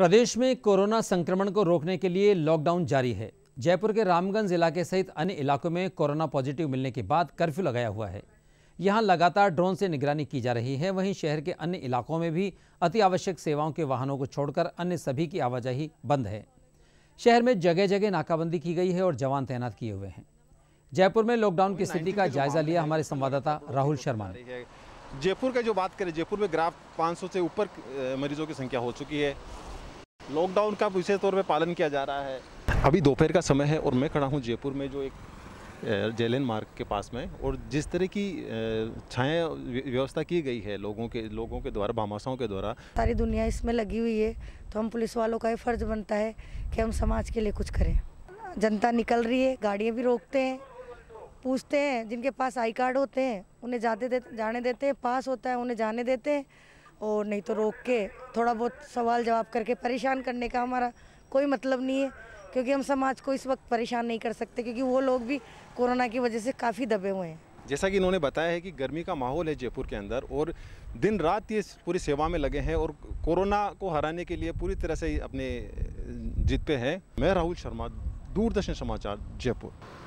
प्रदेश में कोरोना संक्रमण को रोकने के लिए लॉकडाउन जारी है जयपुर के रामगंज इलाके सहित अन्य इलाकों में कोरोना पॉजिटिव मिलने के बाद कर्फ्यू लगाया हुआ है यहां लगातार ड्रोन से निगरानी की जा रही है वहीं शहर के अन्य इलाकों में भी अति आवश्यक सेवाओं के वाहनों को छोड़कर अन्य सभी की आवाजाही बंद है शहर में जगह जगह नाकाबंदी की गई है और जवान तैनात किए हुए हैं जयपुर में लॉकडाउन की स्थिति का जायजा लिया हमारे संवाददाता राहुल शर्मा ने जयपुर का जो बात करें जयपुर में ग्राफ 500 से ऊपर मरीजों की संख्या हो चुकी है लॉकडाउन का विशेष तौर पर पालन किया जा रहा है अभी दोपहर का समय है और मैं खड़ा हूँ जयपुर में जो एक जेलन मार्ग के पास में और जिस तरह की छाया व्यवस्था की गई है लोगों के लोगों के द्वारा भामाशाओं के द्वारा सारी दुनिया इसमें लगी हुई है तो हम पुलिस वालों का ये फर्ज बनता है कि हम समाज के लिए कुछ करें जनता निकल रही है गाड़ियाँ भी रोकते हैं पूछते हैं जिनके पास आई कार्ड होते हैं उन्हें जाते दे, जाने देते हैं पास होता है उन्हें जाने देते हैं और नहीं तो रोक के थोड़ा बहुत सवाल जवाब करके परेशान करने का हमारा कोई मतलब नहीं है क्योंकि हम समाज को इस वक्त परेशान नहीं कर सकते क्योंकि वो लोग भी कोरोना की वजह से काफ़ी दबे हुए हैं जैसा कि इन्होंने बताया है कि गर्मी का माहौल है जयपुर के अंदर और दिन रात ये पूरी सेवा में लगे हैं और कोरोना को हराने के लिए पूरी तरह से अपने जीत पे हैं मैं राहुल शर्मा दूरदर्शन समाचार जयपुर